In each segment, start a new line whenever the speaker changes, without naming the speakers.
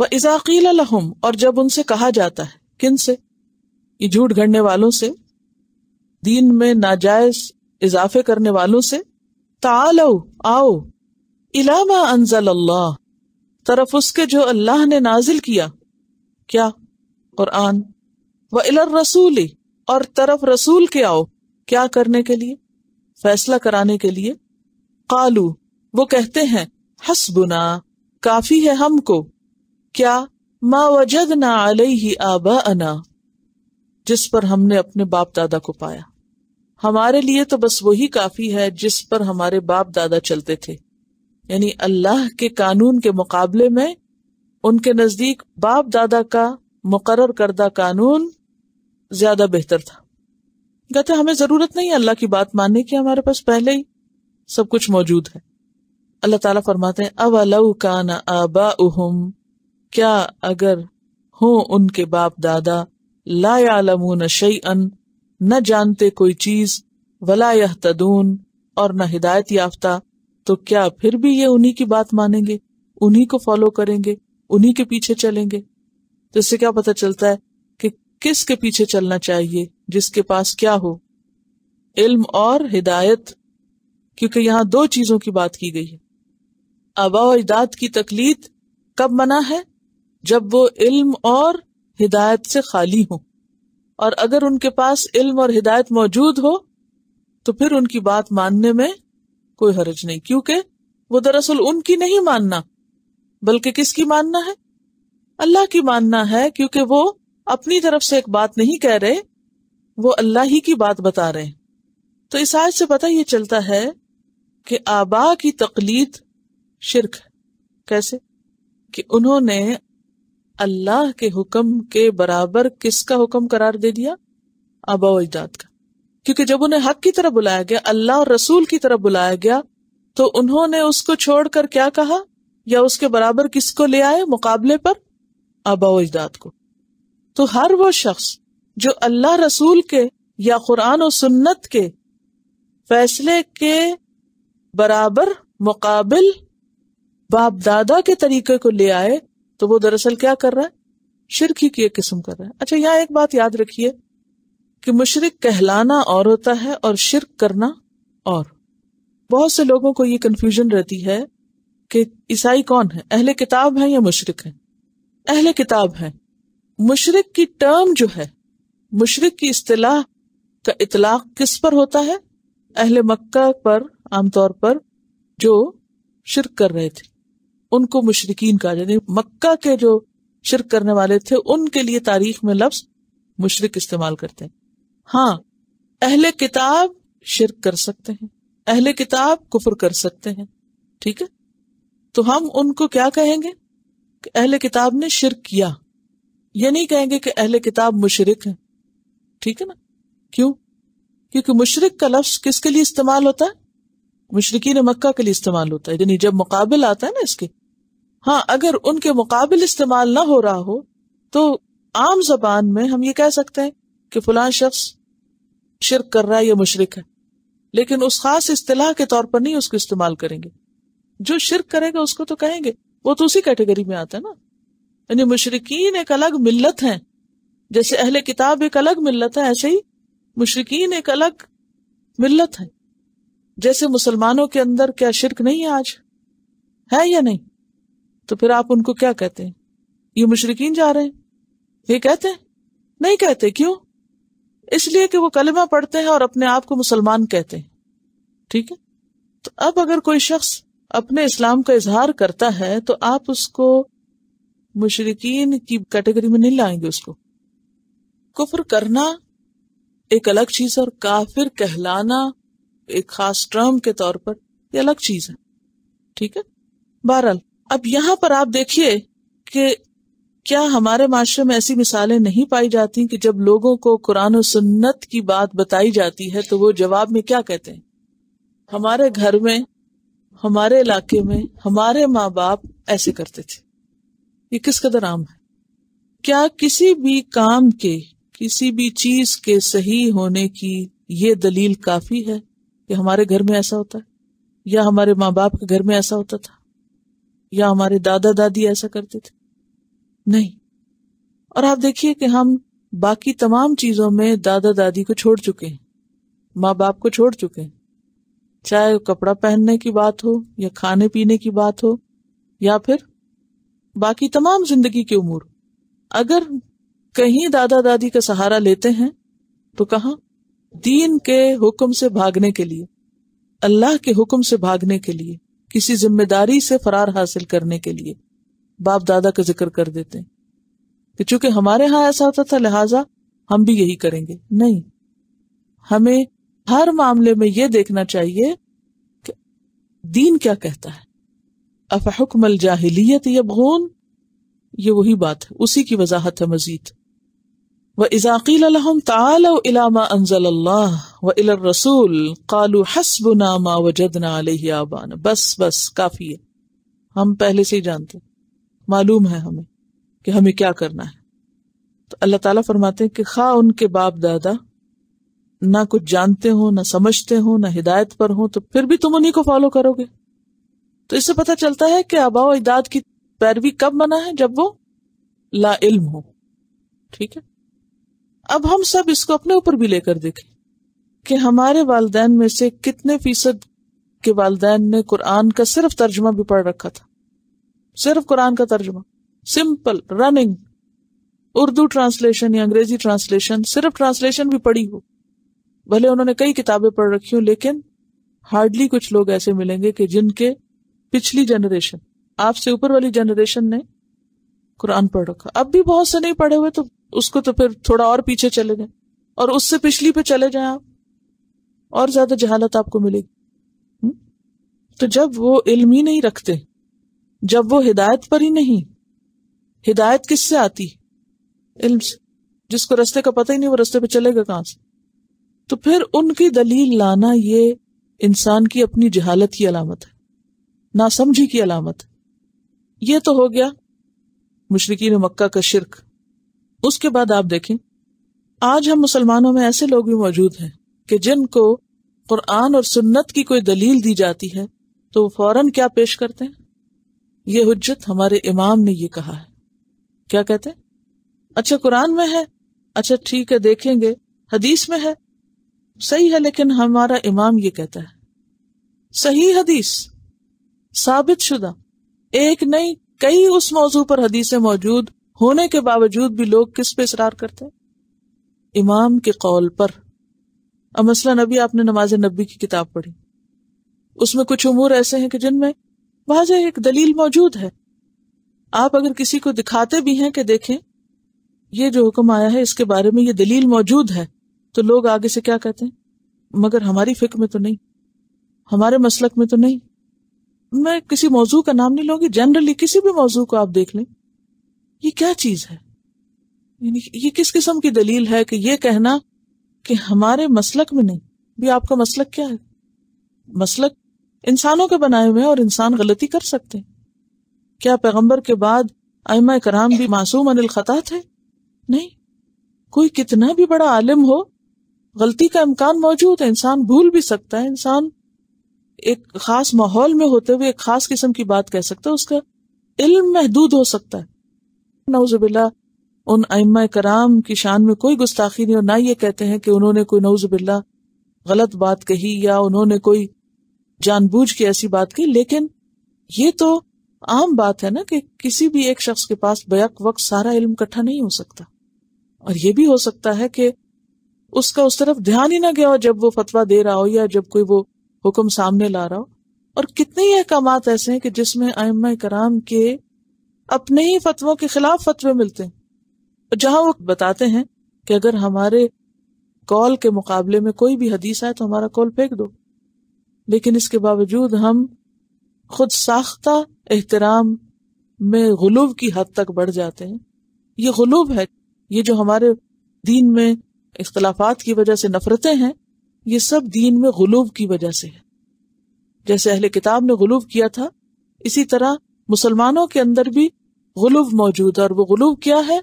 वह इजाकील लहम और जब उनसे कहा जाता है किन से ये झूठ घड़ने वालों से दीन में नाजायज इजाफे करने वालों से तालो आओ इलामा अनजल अल्लाह तरफ उसके जो अल्लाह ने नाजिल किया क्या कुरान व इलर रसूली और तरफ रसूल के आओ क्या करने के लिए फैसला कराने के लिए कालू वो कहते हैं हसबुना काफी है हमको क्या मा वजद ना ही आबा अना जिस पर हमने अपने बाप दादा को पाया हमारे लिए तो बस वही काफी है जिस पर हमारे बाप दादा चलते थे यानी अल्लाह के कानून के मुकाबले में उनके नजदीक बाप दादा का मुकर करदा कानून ज्यादा बेहतर था कहते हमें जरूरत नहीं अल्लाह की बात मानने की हमारे पास पहले ही सब कुछ मौजूद है अल्लाह ताला फरमाते हैं अब अलाउ ना आबा उहुम क्या अगर हो उनके बाप दादा ला शई अन न जानते कोई चीज वला यह तदून और न हिदायत याफ्ता तो क्या फिर भी ये उन्हीं की बात मानेंगे उन्हीं को फॉलो करेंगे उन्हीं के पीछे चलेंगे तो इससे क्या पता चलता है कि किसके पीछे चलना चाहिए जिसके पास क्या हो इल्म और हिदायत क्योंकि यहां दो चीजों की बात की गई है आबा और इजाद की तकलीद कब मना है जब वो इल्म और हिदायत से खाली हो और अगर उनके पास इल्म और हिदायत मौजूद हो तो फिर उनकी बात मानने में कोई हरज नहीं क्योंकि वो दरअसल उनकी नहीं मानना बल्कि किसकी मानना है अल्लाह की मानना है क्योंकि वो अपनी तरफ से एक बात नहीं कह रहे वो अल्लाह ही की बात बता रहे तो इस आज से पता ये चलता है कि आबा की तकलीद शिरक कैसे कि उन्होंने अल्लाह के हुक्म के बराबर किसका हुक्म करार दे दिया आबा अजदाद का क्योंकि जब उन्हें हक की तरफ बुलाया गया अल्लाह और रसूल की तरफ बुलाया गया तो उन्होंने उसको छोड़कर क्या कहा या उसके बराबर किसको ले आए मुकाबले पर आबा अजदाद को तो हर वो शख्स जो अल्लाह रसूल के या कुरान और सुन्नत के फैसले के बराबर मुकाबिल बाप दादा के तरीके को ले आए तो वो दरअसल क्या कर रहा है शिरक ही की एक किस्म कर रहा है अच्छा यहाँ एक बात याद रखिए कि मुशरक कहलाना और होता है और शिरक करना और बहुत से लोगों को ये कन्फ्यूजन रहती है कि ईसाई कौन है अहले किताब है या मुशरक है अहले किताब है मुशरक की टर्म जो है मुशरक की अतलाह का इतलाक किस पर होता है अहले मक्का पर आमतौर पर जो शिरक कर रहे थे उनको मुशरकिन कहा यानी मक्का के जो शिरक करने वाले थे उनके लिए तारीख में लफ्ज मुशरक इस्तेमाल करते हैं हाँ अहले किताब शिरक कर सकते हैं अहले किताब कुफर कर सकते हैं ठीक है तो हम उनको क्या कहेंगे कि अहले किताब ने शिरक किया ये नहीं कहेंगे कि अहले किताब मुशरक है ठीक है ना क्यों क्योंकि मुशरक का लफ्ज किसके लिए इस्तेमाल होता है मुशरकिन मक्का के लिए इस्तेमाल होता है यानी जब मुकाबल आता है ना इसके हाँ अगर उनके मुकाबल इस्तेमाल ना हो रहा हो तो आम जबान में हम ये कह सकते हैं कि फलां शख्स शिरक कर रहा है या मुशरक है लेकिन उस खास इस्तेलाह के तौर पर नहीं उसको इस्तेमाल करेंगे जो शिरक करेगा उसको तो कहेंगे वो तो उसी कैटेगरी में आता है ना यानी मुशरकिन एक अलग मिल्लत है जैसे अहले किताब एक अलग मिल्लत है ऐसे ही मुशरकिन एक अलग मिल्लत है जैसे मुसलमानों के अंदर क्या शिरक नहीं है आज है या नहीं तो फिर आप उनको क्या कहते हैं ये मुशरकिन जा रहे हैं ये कहते हैं नहीं कहते क्यों इसलिए कि वो कलमा पढ़ते हैं और अपने आप को मुसलमान कहते हैं ठीक है तो अब अगर कोई शख्स अपने इस्लाम का इजहार करता है तो आप उसको मुशरकिन की कैटेगरी में नहीं लाएंगे उसको कुफर करना एक अलग चीज और काफिर कहलाना एक खास टर्म के तौर पर ये अलग चीज है ठीक है बहरहाल अब यहां पर आप देखिए कि क्या हमारे माशरे में ऐसी मिसालें नहीं पाई जाती कि जब लोगों को कुरान और सुन्नत की बात बताई जाती है तो वो जवाब में क्या कहते हैं हमारे घर में हमारे इलाके में हमारे माँ बाप ऐसे करते थे ये किस कदर आम है क्या किसी भी काम के किसी भी चीज के सही होने की ये दलील काफी है कि हमारे घर में ऐसा होता है या हमारे माँ बाप के घर में ऐसा होता था या हमारे दादा दादी ऐसा करते थे नहीं और आप देखिए कि हम बाकी तमाम चीजों में दादा दादी को छोड़ चुके हैं माँ बाप को छोड़ चुके हैं चाहे कपड़ा पहनने की बात हो या खाने पीने की बात हो या फिर बाकी तमाम जिंदगी के उमूर अगर कहीं दादा दादी का सहारा लेते हैं तो कहा दीन के हुक्म से भागने के लिए अल्लाह के हुक्म से भागने के लिए किसी जिम्मेदारी से फरार हासिल करने के लिए बाप दादा का जिक्र कर देते हैं कि चूंकि हमारे यहां ऐसा होता था लिहाजा हम भी यही करेंगे नहीं हमें हर मामले में यह देखना चाहिए कि दीन क्या कहता है अफहकमल जाहिलियत भून ये वही बात है उसी की वजाहत है मजीद व इजाकील इलामा अनजल अल्लाह व इल रसूल कालू हसब नामा वजदना आबान बस बस काफी है हम पहले से ही जानते मालूम है हमें कि हमें क्या करना है तो अल्लाह ताला फरमाते हैं कि खा उनके बाप दादा ना कुछ जानते हो ना समझते हो ना हिदायत पर हो तो फिर भी तुम उन्हीं को फॉलो करोगे तो इससे पता चलता है कि आबाओ इदाद की पैरवी कब मना है जब वो ला इल्म हो ठीक है अब हम सब इसको अपने ऊपर भी लेकर देखें कि हमारे वालदेन में से कितने फीसद के वालदेन ने कुरान का सिर्फ तर्जमा भी पढ़ रखा था सिर्फ कुरान का तर्जमा सिंपल रनिंग उर्दू ट्रांसलेशन या अंग्रेजी ट्रांसलेशन सिर्फ ट्रांसलेशन भी पढ़ी हो भले उन्होंने कई किताबें पढ़ रखी हो लेकिन हार्डली कुछ लोग ऐसे मिलेंगे कि जिनके पिछली जनरेशन आपसे ऊपर वाली जनरेशन ने कुरान पढ़ रखा अब भी बहुत से नहीं पढ़े हुए तो उसको तो फिर थोड़ा और पीछे चले जाए और उससे पिछली पे चले जाए आप और ज्यादा जहालत आपको मिलेगी हम्म? तो जब वो इल्म ही नहीं रखते जब वो हिदायत पर ही नहीं हिदायत किससे आती इल्म से जिसको रस्ते का पता ही नहीं वो रस्ते पे चलेगा कहां से तो फिर उनकी दलील लाना ये इंसान की अपनी जहालत की अलामत है नासमझी की अलामत है ये तो हो गया मुशरकिन मक्का का शिरक उसके बाद आप देखें आज हम मुसलमानों में ऐसे लोग भी मौजूद हैं कि जिनको कुरान और सुन्नत की कोई दलील दी जाती है तो फौरन क्या पेश करते हैं ये हजत हमारे इमाम ने ये कहा है क्या कहते हैं अच्छा कुरान में है अच्छा ठीक है देखेंगे हदीस में है सही है लेकिन हमारा इमाम ये कहता है सही हदीस साबित शुदा एक नहीं कई उस मौजू पर हदीसें मौजूद होने के बावजूद भी लोग किस पे इसरार करते हैं इमाम के कौल पर अब मसला नबी आपने नमाज नबी की किताब पढ़ी उसमें कुछ उमूर ऐसे हैं कि जिनमें वाज एक दलील मौजूद है आप अगर किसी को दिखाते भी हैं कि देखें ये जो हुक्म आया है इसके बारे में ये दलील मौजूद है तो लोग आगे से क्या कहते हैं मगर हमारी फिक्र में तो नहीं हमारे मसलक में तो नहीं मैं किसी मौजू का नाम नहीं लूंगी जनरली किसी भी मौजू को आप देख लें ये क्या चीज है ये किस किस्म की दलील है कि ये कहना कि हमारे मसलक में नहीं भी आपका मसलक क्या है मसलक इंसानों के बनाए हुए हैं और इंसान गलती कर सकते हैं क्या पैगंबर के बाद आयमा कराम भी मासूम अनिल खता थे नहीं कोई कितना भी बड़ा आलिम हो गलती का इम्कान मौजूद है इंसान भूल भी सकता है इंसान एक खास माहौल में होते हुए एक खास किस्म की बात कह सकता है उसका इल्म महदूद हो सकता है नौजबिल्ला उन अम कराम की शान में कोई गुस्ताखी नहीं और ना ये कहते हैं कि उन्होंने कोई नौजबिल्ला गलत बात कही या उन्होंने कोई जानबूझ के ऐसी बात की लेकिन ये तो आम बात है ना कि किसी भी एक शख्स के पास बैक वक्त सारा इल्म इकट्ठा नहीं हो सकता और ये भी हो सकता है कि उसका उस तरफ ध्यान ही ना गया हो जब वो फतवा दे रहा हो या जब कोई वो हुक्म सामने ला रहा हो और कितने ही अहकाम ऐसे हैं कि जिसमें अम कराम के अपने ही फतवों के खिलाफ फतवे मिलते हैं जहां वो बताते हैं कि अगर हमारे कॉल के मुकाबले में कोई भी हदीस आए तो हमारा कॉल फेंक दो लेकिन इसके बावजूद हम खुद साख्ता एहतराम में गलूब की हद तक बढ़ जाते हैं ये गुलूब है ये जो हमारे दीन में इख्तलाफात की वजह से नफरतें हैं ये सब दीन में गुलूब की वजह से है जैसे अहले किताब ने गलूब किया था इसी तरह मुसलमानों के अंदर भी गुलूब मौजूद है और वो गुलूब क्या है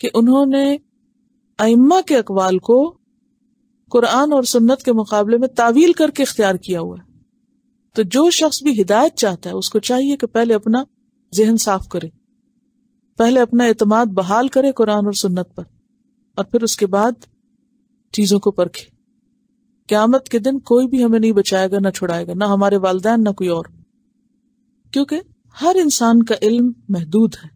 कि उन्होंने अम्मा के अकवाल को कुरान और सुन्नत के मुकाबले में तावील करके इख्तियार किया हुआ है तो जो शख्स भी हिदायत चाहता है उसको चाहिए कि पहले अपना जहन साफ करे पहले अपना अतमाद बहाल करे कुरान और सुन्नत पर और फिर उसके बाद चीजों को परखे क्यामत के दिन कोई भी हमें नहीं बचाएगा ना छुड़ाएगा ना हमारे वालदेन ना कोई और क्योंकि हर इंसान का इल्म महदूद है